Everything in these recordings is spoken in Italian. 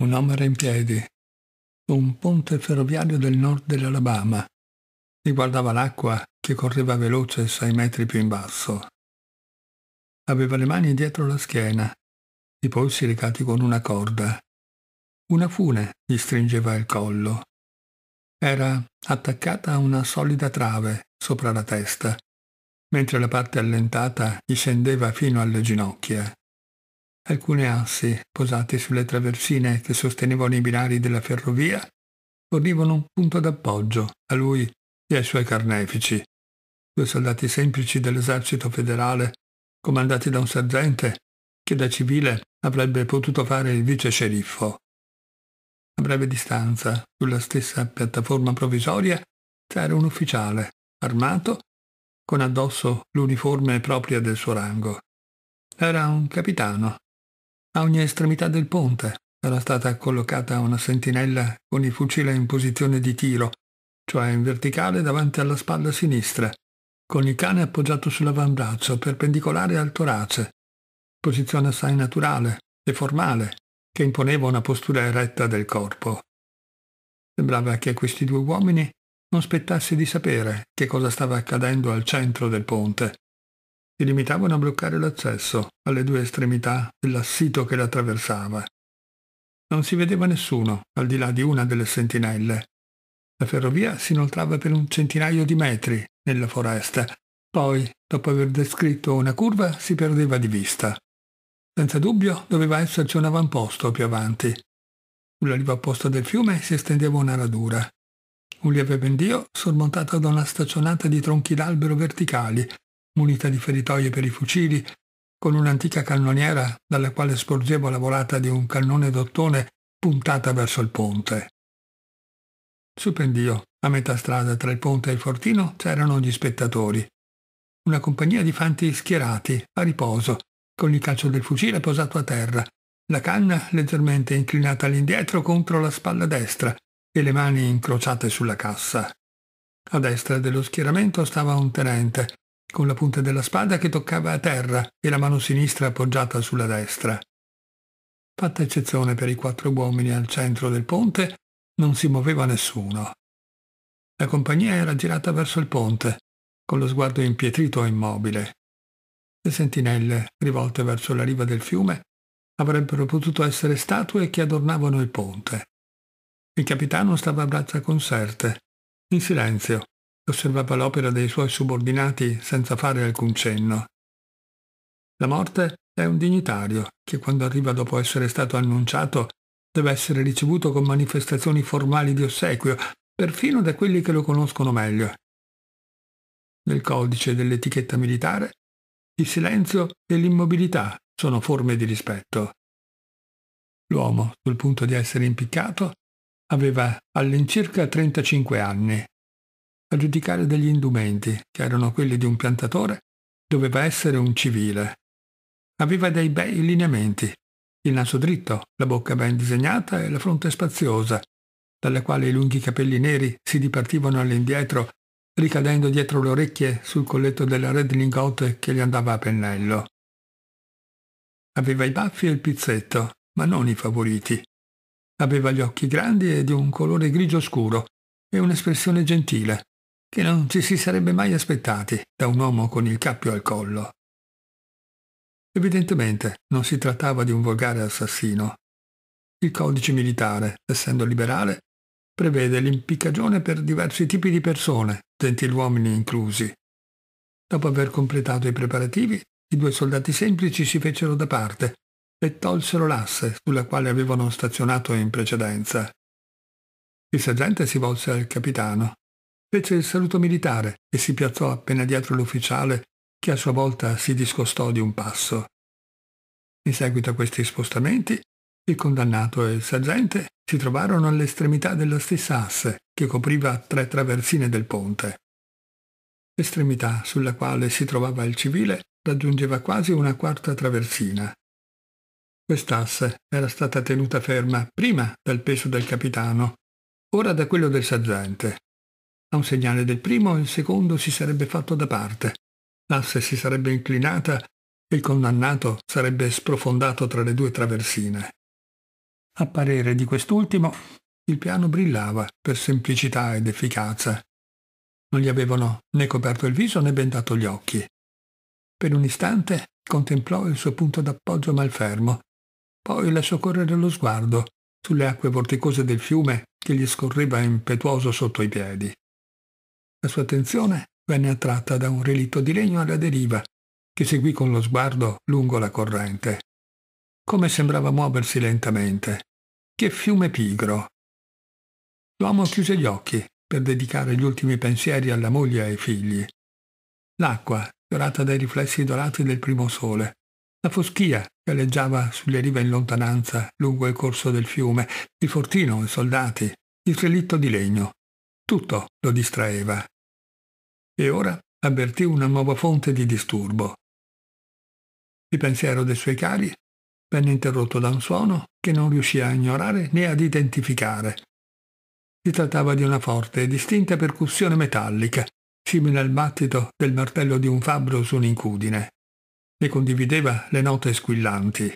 Un un'omera in piedi, su un ponte ferroviario del nord dell'Alabama. e guardava l'acqua che correva veloce sei metri più in basso. Aveva le mani dietro la schiena, i polsi recati con una corda. Una fune gli stringeva il collo. Era attaccata a una solida trave sopra la testa, mentre la parte allentata gli scendeva fino alle ginocchia. Alcune assi, posate sulle traversine che sostenevano i binari della ferrovia, fornivano un punto d'appoggio a lui e ai suoi carnefici. Due soldati semplici dell'esercito federale, comandati da un sergente, che da civile avrebbe potuto fare il vice sceriffo. A breve distanza, sulla stessa piattaforma provvisoria, c'era un ufficiale, armato, con addosso l'uniforme propria del suo rango. Era un capitano, a ogni estremità del ponte era stata collocata una sentinella con il fucile in posizione di tiro, cioè in verticale davanti alla spalla sinistra, con il cane appoggiato sull'avambraccio perpendicolare al torace. Posizione assai naturale e formale, che imponeva una postura eretta del corpo. Sembrava che a questi due uomini non spettasse di sapere che cosa stava accadendo al centro del ponte, si limitavano a bloccare l'accesso alle due estremità dell'assito che la attraversava. Non si vedeva nessuno al di là di una delle sentinelle. La ferrovia si inoltrava per un centinaio di metri nella foresta, poi, dopo aver descritto una curva, si perdeva di vista. Senza dubbio doveva esserci un avamposto più avanti. Sulla riva opposta del fiume si estendeva una radura. Un lieve pendio sormontato da una staccionata di tronchi d'albero verticali munita di feritoie per i fucili, con un'antica cannoniera dalla quale sporgeva la volata di un cannone d'ottone puntata verso il ponte. Su pendio, a metà strada tra il ponte e il fortino, c'erano gli spettatori. Una compagnia di fanti schierati, a riposo, con il calcio del fucile posato a terra, la canna leggermente inclinata all'indietro contro la spalla destra e le mani incrociate sulla cassa. A destra dello schieramento stava un tenente, con la punta della spada che toccava a terra e la mano sinistra appoggiata sulla destra. Fatta eccezione per i quattro uomini al centro del ponte, non si muoveva nessuno. La compagnia era girata verso il ponte, con lo sguardo impietrito e immobile. Le sentinelle, rivolte verso la riva del fiume, avrebbero potuto essere statue che adornavano il ponte. Il capitano stava a braccia conserte, in silenzio, osservava l'opera dei suoi subordinati senza fare alcun cenno. La morte è un dignitario che quando arriva dopo essere stato annunciato deve essere ricevuto con manifestazioni formali di ossequio, perfino da quelli che lo conoscono meglio. Nel codice dell'etichetta militare, il silenzio e l'immobilità sono forme di rispetto. L'uomo, sul punto di essere impiccato, aveva all'incirca 35 anni a giudicare degli indumenti, che erano quelli di un piantatore, doveva essere un civile. Aveva dei bei lineamenti, il naso dritto, la bocca ben disegnata e la fronte spaziosa, dalle quali i lunghi capelli neri si dipartivano all'indietro, ricadendo dietro le orecchie sul colletto della redlingote che gli andava a pennello. Aveva i baffi e il pizzetto, ma non i favoriti. Aveva gli occhi grandi e di un colore grigio scuro e un'espressione gentile, che non ci si sarebbe mai aspettati da un uomo con il cappio al collo. Evidentemente non si trattava di un volgare assassino. Il codice militare, essendo liberale, prevede l'impiccagione per diversi tipi di persone, gentiluomini inclusi. Dopo aver completato i preparativi, i due soldati semplici si fecero da parte e tolsero l'asse sulla quale avevano stazionato in precedenza. Il sergente si volse al capitano fece il saluto militare e si piazzò appena dietro l'ufficiale che a sua volta si discostò di un passo. In seguito a questi spostamenti, il condannato e il sergente si trovarono all'estremità della stessa asse che copriva tre traversine del ponte. L'estremità sulla quale si trovava il civile raggiungeva quasi una quarta traversina. Quest'asse era stata tenuta ferma prima dal peso del capitano, ora da quello del sergente, a un segnale del primo il secondo si sarebbe fatto da parte, l'asse si sarebbe inclinata e il condannato sarebbe sprofondato tra le due traversine. A parere di quest'ultimo, il piano brillava per semplicità ed efficacia. Non gli avevano né coperto il viso né bendato gli occhi. Per un istante contemplò il suo punto d'appoggio malfermo, poi lasciò correre lo sguardo sulle acque vorticose del fiume che gli scorreva impetuoso sotto i piedi. La sua attenzione venne attratta da un relitto di legno alla deriva, che seguì con lo sguardo lungo la corrente. Come sembrava muoversi lentamente. Che fiume pigro! L'uomo chiuse gli occhi per dedicare gli ultimi pensieri alla moglie e ai figli. L'acqua, dorata dai riflessi dorati del primo sole, la foschia che alleggiava sulle rive in lontananza lungo il corso del fiume, il fortino, i soldati, il relitto di legno, tutto lo distraeva. E ora avvertì una nuova fonte di disturbo. Il pensiero dei suoi cari venne interrotto da un suono che non riuscì a ignorare né ad identificare. Si trattava di una forte e distinta percussione metallica, simile al battito del martello di un fabbro su un'incudine. Ne condivideva le note squillanti.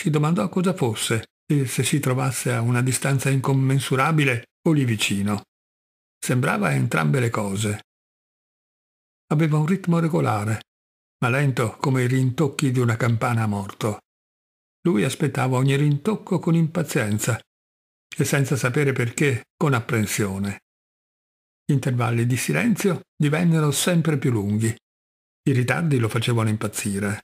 Si domandò cosa fosse e se si trovasse a una distanza incommensurabile o lì vicino. Sembrava entrambe le cose. Aveva un ritmo regolare, ma lento come i rintocchi di una campana a morto. Lui aspettava ogni rintocco con impazienza e senza sapere perché con apprensione. Gli intervalli di silenzio divennero sempre più lunghi. I ritardi lo facevano impazzire.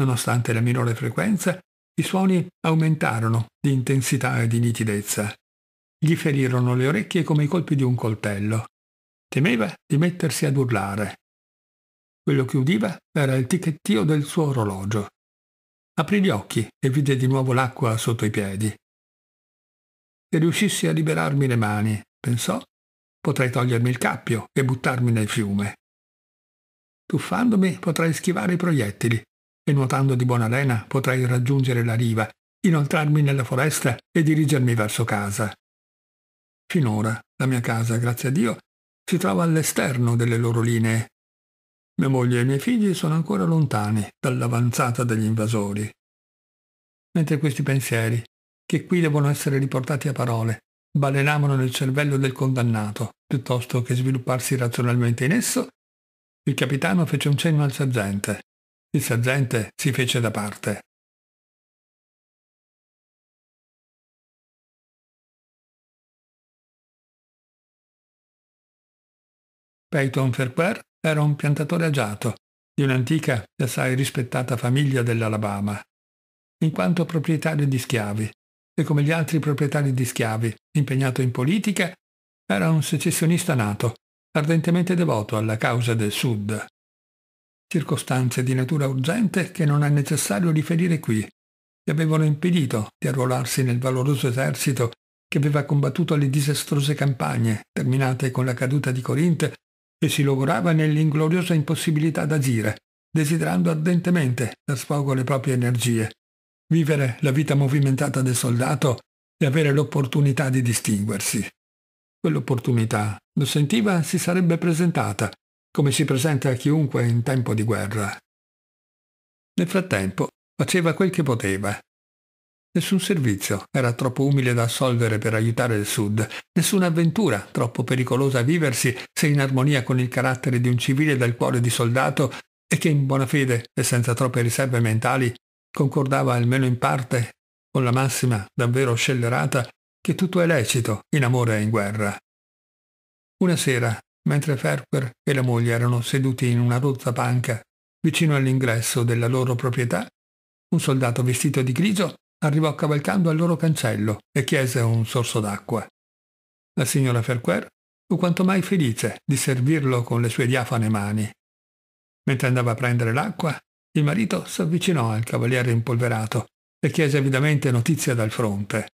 Nonostante la minore frequenza, i suoni aumentarono di intensità e di nitidezza. Gli ferirono le orecchie come i colpi di un coltello. Temeva di mettersi ad urlare. Quello che udiva era il ticchettio del suo orologio. Aprì gli occhi e vide di nuovo l'acqua sotto i piedi. Se riuscissi a liberarmi le mani, pensò, potrei togliermi il cappio e buttarmi nel fiume. Tuffandomi potrei schivare i proiettili e nuotando di buona lena potrei raggiungere la riva, inoltrarmi nella foresta e dirigermi verso casa. Finora la mia casa, grazie a Dio, si trova all'esterno delle loro linee. Mia moglie e i miei figli sono ancora lontani dall'avanzata degli invasori. Mentre questi pensieri, che qui devono essere riportati a parole, balenavano nel cervello del condannato, piuttosto che svilupparsi razionalmente in esso, il capitano fece un cenno al sergente. Il sergente si fece da parte. Peyton Ferquer era un piantatore agiato, di un'antica e assai rispettata famiglia dell'Alabama, in quanto proprietario di schiavi, e come gli altri proprietari di schiavi, impegnato in politica, era un secessionista nato, ardentemente devoto alla causa del Sud. Circostanze di natura urgente che non è necessario riferire qui, gli avevano impedito di arruolarsi nel valoroso esercito che aveva combattuto le disastrose campagne, terminate con la caduta di Corinte e si logorava nell'ingloriosa impossibilità d'agire, desiderando ardentemente dar sfogo alle proprie energie, vivere la vita movimentata del soldato e avere l'opportunità di distinguersi. Quell'opportunità, lo sentiva, si sarebbe presentata, come si presenta a chiunque in tempo di guerra. Nel frattempo faceva quel che poteva, Nessun servizio era troppo umile da assolvere per aiutare il Sud, nessuna avventura troppo pericolosa a viversi se in armonia con il carattere di un civile dal cuore di soldato e che in buona fede e senza troppe riserve mentali concordava almeno in parte con la massima davvero scellerata che tutto è lecito in amore e in guerra. Una sera, mentre Ferper e la moglie erano seduti in una rozza panca vicino all'ingresso della loro proprietà, un soldato vestito di grigio arrivò cavalcando al loro cancello e chiese un sorso d'acqua. La signora Ferquer fu quanto mai felice di servirlo con le sue diafane mani. Mentre andava a prendere l'acqua, il marito s'avvicinò al cavaliere impolverato e chiese avidamente notizia dal fronte.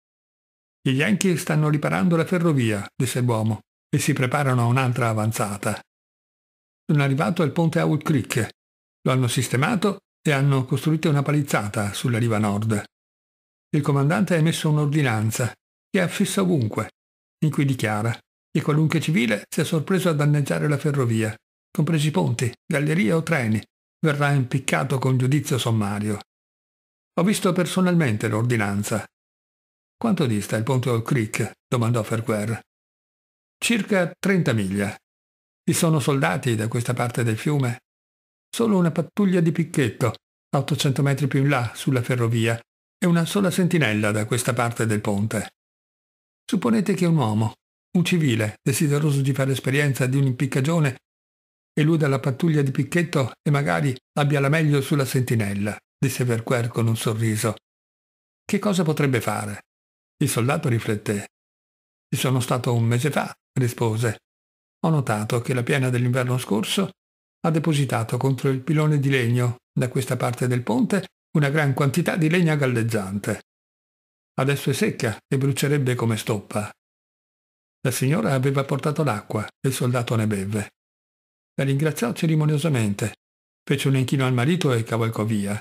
Gli Yankee stanno riparando la ferrovia, disse l'uomo, e si preparano a un'altra avanzata. Sono arrivato al ponte Owl Creek. Lo hanno sistemato e hanno costruito una palizzata sulla riva nord il comandante ha emesso un'ordinanza, che affissa ovunque, in cui dichiara che qualunque civile sia sorpreso a danneggiare la ferrovia, compresi ponti, gallerie o treni, verrà impiccato con giudizio sommario. Ho visto personalmente l'ordinanza. Quanto dista il ponte Old Creek? domandò Ferquer. Circa 30 miglia. Ci sono soldati da questa parte del fiume? Solo una pattuglia di picchetto, a 800 metri più in là, sulla ferrovia, e una sola sentinella da questa parte del ponte. Supponete che un uomo, un civile, desideroso di fare esperienza di un'impiccagione, eluda la pattuglia di picchetto e magari abbia la meglio sulla sentinella, disse Verquer con un sorriso. Che cosa potrebbe fare? Il soldato rifletté. Ci sono stato un mese fa, rispose. Ho notato che la piena dell'inverno scorso ha depositato contro il pilone di legno da questa parte del ponte una gran quantità di legna galleggiante. Adesso è secca e brucerebbe come stoppa. La signora aveva portato l'acqua e il soldato ne beve. La ringraziò cerimoniosamente, fece un inchino al marito e cavalcò via.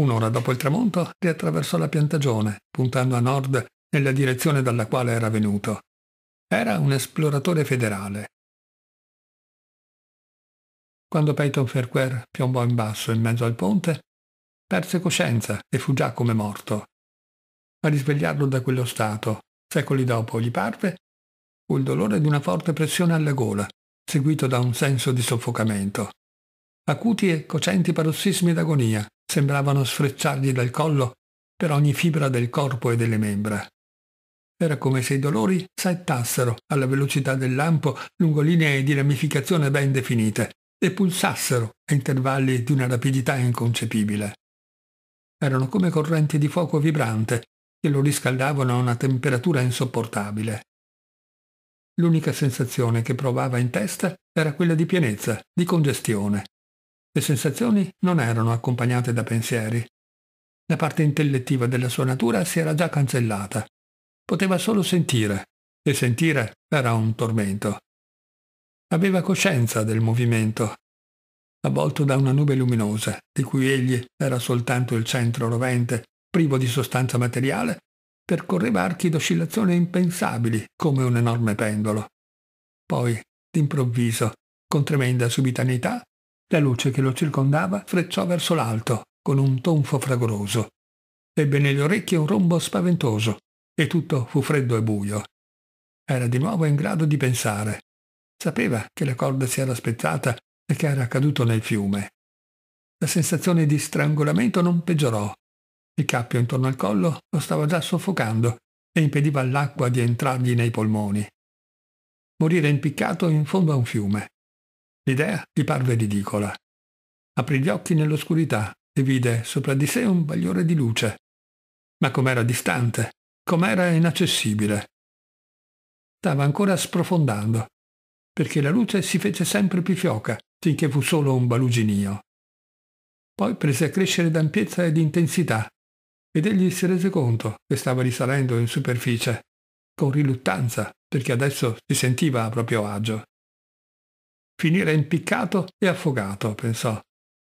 Un'ora dopo il tramonto riattraversò la piantagione, puntando a nord nella direzione dalla quale era venuto. Era un esploratore federale. Quando Peyton Ferquer piombò in basso in mezzo al ponte, perse coscienza e fu già come morto. A risvegliarlo da quello stato, secoli dopo, gli parve, fu il dolore di una forte pressione alla gola, seguito da un senso di soffocamento. Acuti e cocenti parossismi d'agonia sembravano sfrecciargli dal collo per ogni fibra del corpo e delle membra. Era come se i dolori saettassero alla velocità del lampo lungo linee di ramificazione ben definite, e pulsassero a intervalli di una rapidità inconcepibile. Erano come correnti di fuoco vibrante che lo riscaldavano a una temperatura insopportabile. L'unica sensazione che provava in testa era quella di pienezza, di congestione. Le sensazioni non erano accompagnate da pensieri. La parte intellettiva della sua natura si era già cancellata. Poteva solo sentire, e sentire era un tormento. Aveva coscienza del movimento, avvolto da una nube luminosa, di cui egli era soltanto il centro rovente, privo di sostanza materiale, percorreva archi d'oscillazione impensabili come un enorme pendolo. Poi, d'improvviso, con tremenda subitaneità, la luce che lo circondava frecciò verso l'alto, con un tonfo fragoroso. Ebbe negli orecchi un rombo spaventoso, e tutto fu freddo e buio. Era di nuovo in grado di pensare, Sapeva che la corda si era spezzata e che era caduto nel fiume. La sensazione di strangolamento non peggiorò. Il cappio intorno al collo lo stava già soffocando e impediva all'acqua di entrargli nei polmoni. Morire impiccato in fondo a un fiume. L'idea gli parve ridicola. Aprì gli occhi nell'oscurità e vide sopra di sé un bagliore di luce. Ma com'era distante, com'era inaccessibile. Stava ancora sprofondando perché la luce si fece sempre più fioca, finché fu solo un baluginio. Poi prese a crescere d'ampiezza e di intensità, ed egli si rese conto che stava risalendo in superficie, con riluttanza, perché adesso si sentiva a proprio agio. Finire impiccato e affogato, pensò.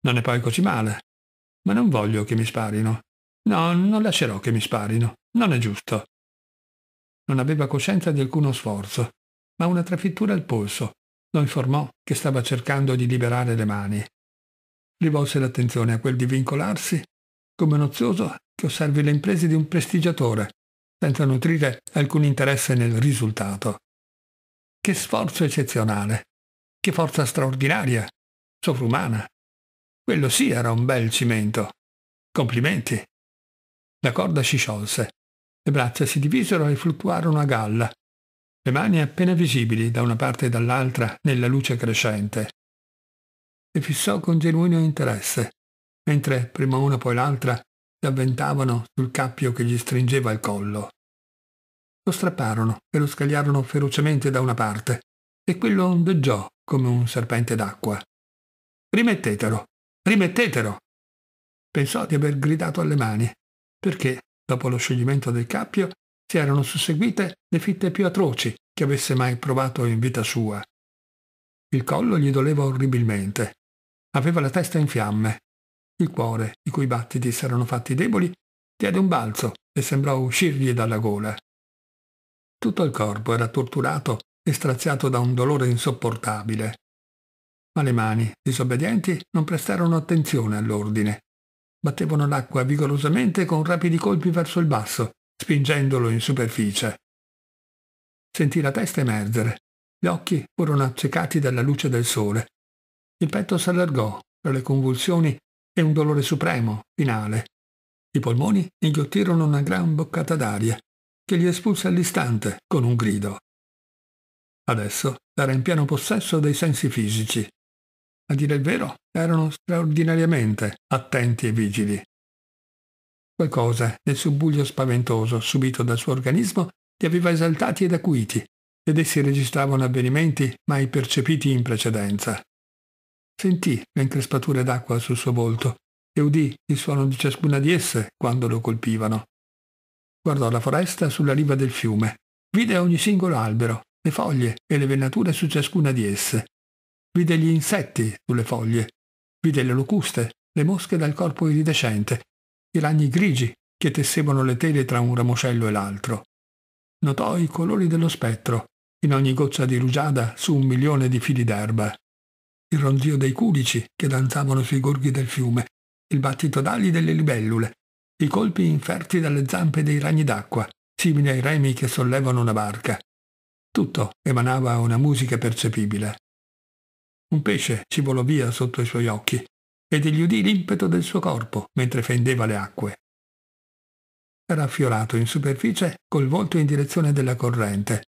Non è poi così male. Ma non voglio che mi sparino. No, non lascerò che mi sparino. Non è giusto. Non aveva coscienza di alcuno sforzo, ma una trafittura al polso lo informò che stava cercando di liberare le mani. Rivolse l'attenzione a quel di vincolarsi, come un ozioso che osservi le imprese di un prestigiatore, senza nutrire alcun interesse nel risultato. Che sforzo eccezionale! Che forza straordinaria! Sovrumana! Quello sì era un bel cimento! Complimenti! La corda si sciolse, le braccia si divisero e fluttuarono a galla, le mani appena visibili da una parte e dall'altra nella luce crescente. Le fissò con genuino interesse, mentre prima una poi l'altra si avventavano sul cappio che gli stringeva il collo. Lo strapparono e lo scagliarono ferocemente da una parte, e quello ondeggiò come un serpente d'acqua. Rimettetelo! Rimettetelo! Pensò di aver gridato alle mani, perché, dopo lo scioglimento del cappio, si erano susseguite le fitte più atroci che avesse mai provato in vita sua. Il collo gli doleva orribilmente. Aveva la testa in fiamme. Il cuore, i cui battiti si erano fatti deboli, diede un balzo e sembrò uscirgli dalla gola. Tutto il corpo era torturato e straziato da un dolore insopportabile. Ma le mani, disobbedienti, non prestarono attenzione all'ordine. Battevano l'acqua vigorosamente con rapidi colpi verso il basso, spingendolo in superficie. Sentì la testa emergere. Gli occhi furono accecati dalla luce del sole. Il petto s'allargò tra le convulsioni e un dolore supremo, finale. I polmoni inghiottirono una gran boccata d'aria che gli espulse all'istante con un grido. Adesso era in pieno possesso dei sensi fisici. A dire il vero, erano straordinariamente attenti e vigili. Qualcosa nel subbuglio spaventoso subito dal suo organismo li aveva esaltati ed acuiti, ed essi registravano avvenimenti mai percepiti in precedenza. Sentì le increspature d'acqua sul suo volto e udì il suono di ciascuna di esse quando lo colpivano. Guardò la foresta sulla riva del fiume, vide ogni singolo albero, le foglie e le venature su ciascuna di esse, vide gli insetti sulle foglie, vide le locuste, le mosche dal corpo iridescente i ragni grigi che tessevano le tele tra un ramocello e l'altro. Notò i colori dello spettro, in ogni goccia di rugiada su un milione di fili d'erba, il ronzio dei cudici che danzavano sui gorghi del fiume, il battito d'ali delle libellule, i colpi inferti dalle zampe dei ragni d'acqua, simili ai remi che sollevano una barca. Tutto emanava una musica percepibile. Un pesce scivolò via sotto i suoi occhi, ed egli udì l'impeto del suo corpo mentre fendeva le acque. Era affiorato in superficie col volto in direzione della corrente.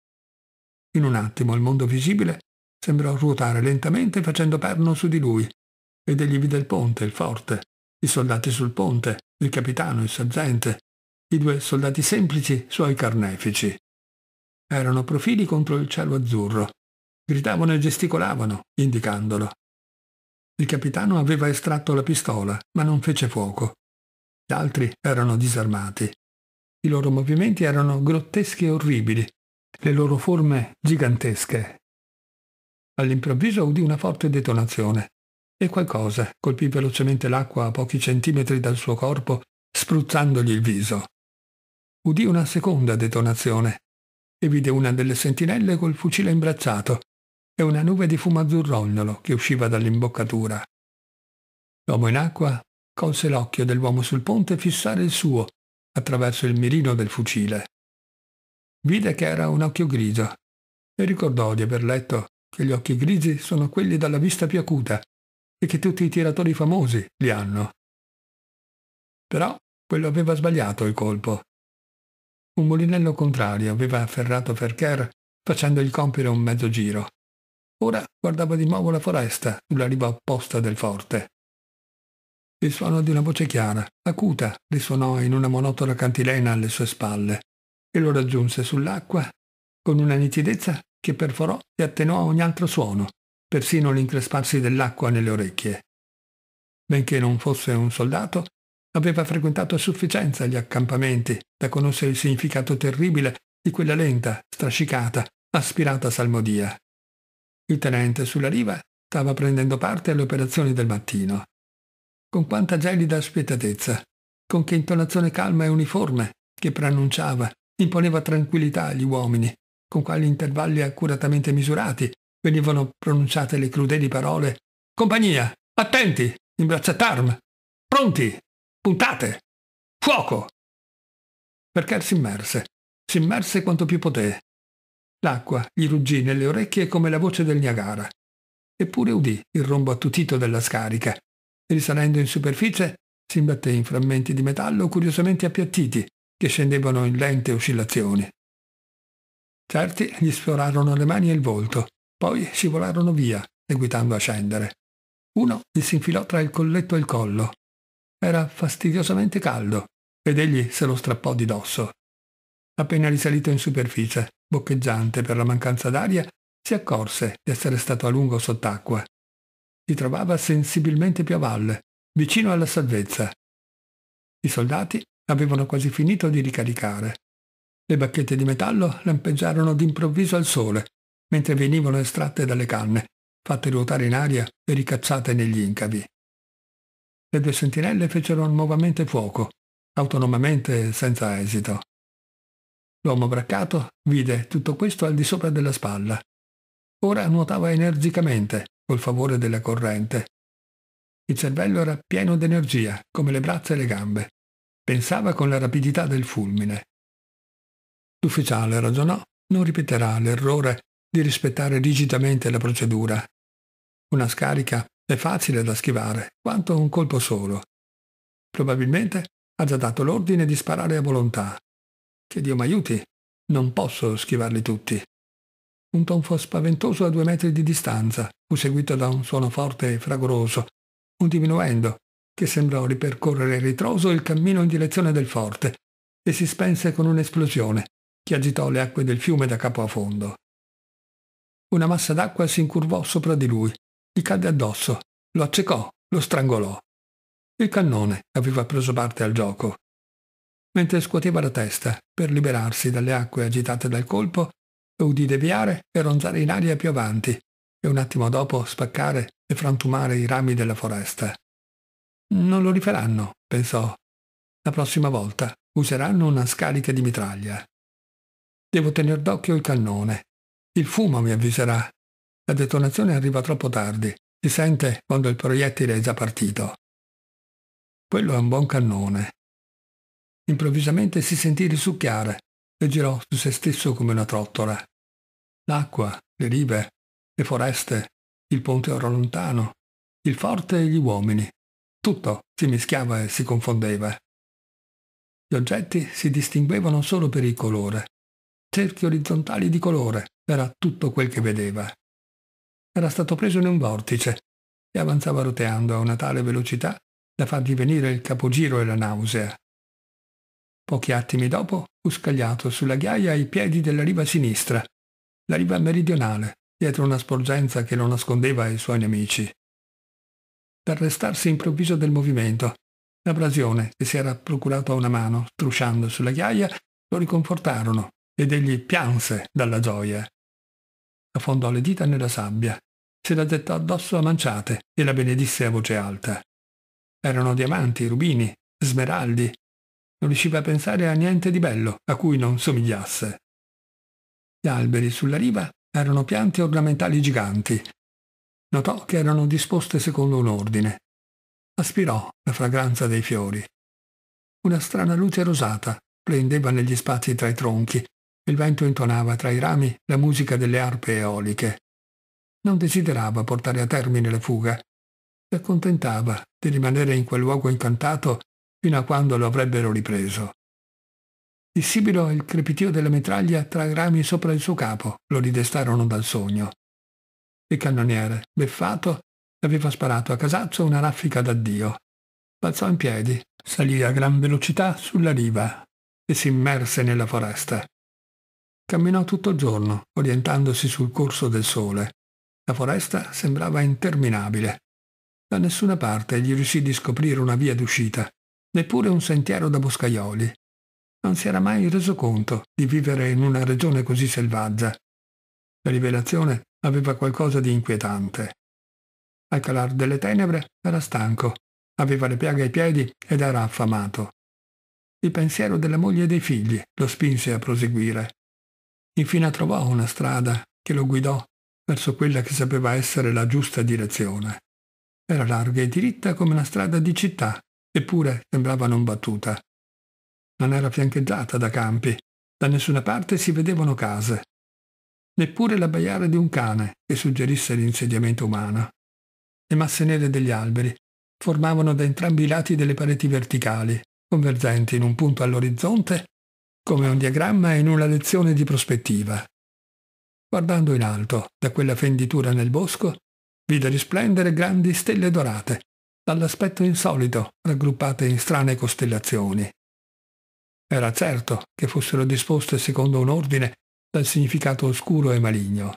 In un attimo il mondo visibile sembrò ruotare lentamente facendo perno su di lui, ed egli vide il ponte, il forte, i soldati sul ponte, il capitano, il sergente, i due soldati semplici suoi carnefici. Erano profili contro il cielo azzurro. Gridavano e gesticolavano, indicandolo. Il capitano aveva estratto la pistola, ma non fece fuoco. Gli altri erano disarmati. I loro movimenti erano grotteschi e orribili, le loro forme gigantesche. All'improvviso udì una forte detonazione e qualcosa colpì velocemente l'acqua a pochi centimetri dal suo corpo, spruzzandogli il viso. Udì una seconda detonazione e vide una delle sentinelle col fucile imbracciato e una nube di fumo azzurrognolo che usciva dall'imboccatura. L'uomo in acqua colse l'occhio dell'uomo sul ponte fissare il suo attraverso il mirino del fucile. Vide che era un occhio grigio e ricordò di aver letto che gli occhi grigi sono quelli dalla vista più acuta e che tutti i tiratori famosi li hanno. Però quello aveva sbagliato il colpo. Un mulinello contrario aveva afferrato Ferker facendo il compiere un mezzo giro. Ora guardava di nuovo la foresta sulla riva opposta del forte. Il suono di una voce chiara, acuta, risuonò in una monotona cantilena alle sue spalle e lo raggiunse sull'acqua con una nitidezza che perforò e attenuò ogni altro suono, persino l'incresparsi dell'acqua nelle orecchie. Benché non fosse un soldato, aveva frequentato a sufficienza gli accampamenti da conoscere il significato terribile di quella lenta, strascicata, aspirata salmodia. Il tenente sulla riva stava prendendo parte alle operazioni del mattino. Con quanta gelida spietatezza, con che intonazione calma e uniforme che pronunciava, imponeva tranquillità agli uomini, con quali intervalli accuratamente misurati venivano pronunciate le crudeli parole Compagnia, attenti, imbracciatarm, pronti, puntate, fuoco. Perché si immerse, si immerse quanto più poté, L'acqua gli ruggì nelle orecchie come la voce del Niagara. Eppure udì il rombo attutito della scarica e risalendo in superficie si imbatté in frammenti di metallo curiosamente appiattiti che scendevano in lente oscillazioni. Certi gli sfiorarono le mani e il volto, poi scivolarono via, seguitando a scendere. Uno gli si infilò tra il colletto e il collo. Era fastidiosamente caldo ed egli se lo strappò di dosso. Appena risalito in superficie, boccheggiante per la mancanza d'aria, si accorse di essere stato a lungo sott'acqua. Si trovava sensibilmente più a valle, vicino alla salvezza. I soldati avevano quasi finito di ricaricare. Le bacchette di metallo lampeggiarono d'improvviso al sole, mentre venivano estratte dalle canne, fatte ruotare in aria e ricacciate negli incavi. Le due sentinelle fecero nuovamente fuoco, autonomamente e senza esito. L'uomo braccato vide tutto questo al di sopra della spalla. Ora nuotava energicamente, col favore della corrente. Il cervello era pieno d'energia, come le braccia e le gambe. Pensava con la rapidità del fulmine. L'ufficiale ragionò, non ripeterà l'errore di rispettare rigidamente la procedura. Una scarica è facile da schivare, quanto un colpo solo. Probabilmente ha già dato l'ordine di sparare a volontà. Che Dio m'aiuti, non posso schivarli tutti. Un tonfo spaventoso a due metri di distanza fu seguito da un suono forte e fragoroso, un diminuendo, che sembrò ripercorrere ritroso il cammino in direzione del forte, e si spense con un'esplosione, che agitò le acque del fiume da capo a fondo. Una massa d'acqua si incurvò sopra di lui, gli cadde addosso, lo accecò, lo strangolò. Il cannone aveva preso parte al gioco mentre scuoteva la testa per liberarsi dalle acque agitate dal colpo, lo udì deviare e ronzare in aria più avanti e un attimo dopo spaccare e frantumare i rami della foresta. Non lo rifaranno, pensò. La prossima volta useranno una scarica di mitraglia. Devo tener d'occhio il cannone. Il fumo mi avviserà. La detonazione arriva troppo tardi. Si sente quando il proiettile è già partito. Quello è un buon cannone. Improvvisamente si sentì risucchiare e girò su se stesso come una trottola. L'acqua, le rive, le foreste, il ponte ora lontano, il forte e gli uomini. Tutto si mischiava e si confondeva. Gli oggetti si distinguevano solo per il colore. Cerchi orizzontali di colore era tutto quel che vedeva. Era stato preso in un vortice e avanzava roteando a una tale velocità da fargli venire il capogiro e la nausea. Pochi attimi dopo fu scagliato sulla ghiaia ai piedi della riva sinistra, la riva meridionale, dietro una sporgenza che lo nascondeva ai suoi nemici. Dall'arrestarsi improvviso del movimento, l'abrasione che si era procurato a una mano, strusciando sulla ghiaia, lo riconfortarono ed egli pianse dalla gioia. Affondò le dita nella sabbia, se la gettò addosso a manciate e la benedisse a voce alta. Erano diamanti, rubini, smeraldi, non riusciva a pensare a niente di bello, a cui non somigliasse. Gli alberi sulla riva erano piante ornamentali giganti. Notò che erano disposte secondo un ordine. Aspirò la fragranza dei fiori. Una strana luce rosata splendeva negli spazi tra i tronchi. Il vento intonava tra i rami la musica delle arpe eoliche. Non desiderava portare a termine la fuga. Si accontentava di rimanere in quel luogo incantato fino a quando lo avrebbero ripreso. Il sibilo e il crepitio della metraglia tra i rami sopra il suo capo lo ridestarono dal sogno. Il cannoniere, beffato, aveva sparato a Casazzo una raffica d'addio. Balzò in piedi, salì a gran velocità sulla riva e si immerse nella foresta. Camminò tutto il giorno, orientandosi sul corso del sole. La foresta sembrava interminabile. Da nessuna parte gli riuscì di scoprire una via d'uscita neppure un sentiero da boscaioli. Non si era mai reso conto di vivere in una regione così selvaggia. La rivelazione aveva qualcosa di inquietante. Al calar delle tenebre era stanco, aveva le piaghe ai piedi ed era affamato. Il pensiero della moglie e dei figli lo spinse a proseguire. Infine trovò una strada che lo guidò verso quella che sapeva essere la giusta direzione. Era larga e diritta come una strada di città, eppure sembrava non battuta. Non era fiancheggiata da campi, da nessuna parte si vedevano case. Neppure l'abbaiare di un cane che suggerisse l'insediamento umano. Le masse nere degli alberi formavano da entrambi i lati delle pareti verticali, convergenti in un punto all'orizzonte come un diagramma in una lezione di prospettiva. Guardando in alto, da quella fenditura nel bosco, vide risplendere grandi stelle dorate dall'aspetto insolito raggruppate in strane costellazioni. Era certo che fossero disposte secondo un ordine dal significato oscuro e maligno.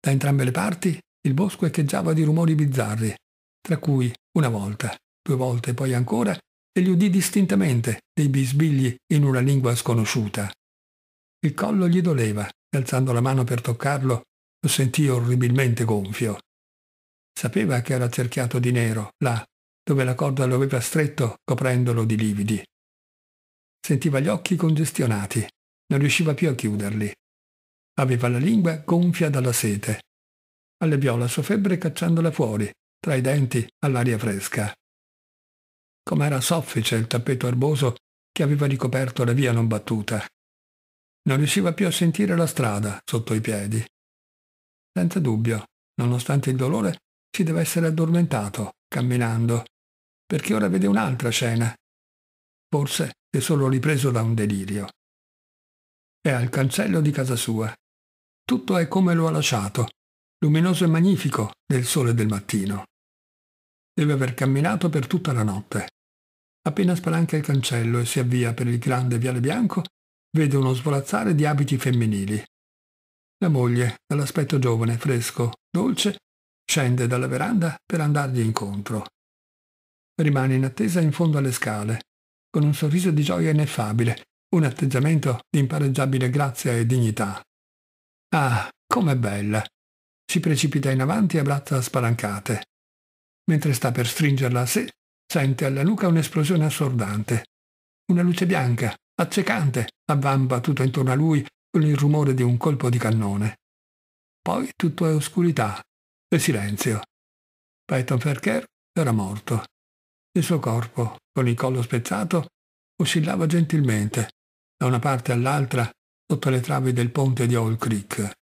Da entrambe le parti il bosco echeggiava di rumori bizzarri, tra cui una volta, due volte e poi ancora, e li udì distintamente dei bisbigli in una lingua sconosciuta. Il collo gli doleva e alzando la mano per toccarlo lo sentì orribilmente gonfio. Sapeva che era cerchiato di nero, là, dove la corda lo aveva stretto, coprendolo di lividi. Sentiva gli occhi congestionati, non riusciva più a chiuderli. Aveva la lingua gonfia dalla sete. Alleviò la sua febbre cacciandola fuori, tra i denti, all'aria fresca. Com'era soffice il tappeto erboso che aveva ricoperto la via non battuta. Non riusciva più a sentire la strada sotto i piedi. Senza dubbio, nonostante il dolore, si deve essere addormentato, camminando, perché ora vede un'altra scena. Forse è solo ripreso da un delirio. È al cancello di casa sua. Tutto è come lo ha lasciato, luminoso e magnifico nel sole del mattino. Deve aver camminato per tutta la notte. Appena spalanca il cancello e si avvia per il grande viale bianco, vede uno svolazzare di abiti femminili. La moglie, dall'aspetto giovane, fresco, dolce, Scende dalla veranda per andargli incontro. Rimane in attesa in fondo alle scale, con un sorriso di gioia ineffabile, un atteggiamento di impareggiabile grazia e dignità. Ah, com'è bella! Si precipita in avanti a braccia spalancate. Mentre sta per stringerla a sé, sente alla nuca un'esplosione assordante. Una luce bianca, accecante, avvampa tutto intorno a lui con il rumore di un colpo di cannone. Poi tutto è oscurità, e silenzio. Peyton Ferker era morto. Il suo corpo, con il collo spezzato, oscillava gentilmente da una parte all'altra sotto le travi del ponte di Owl Creek.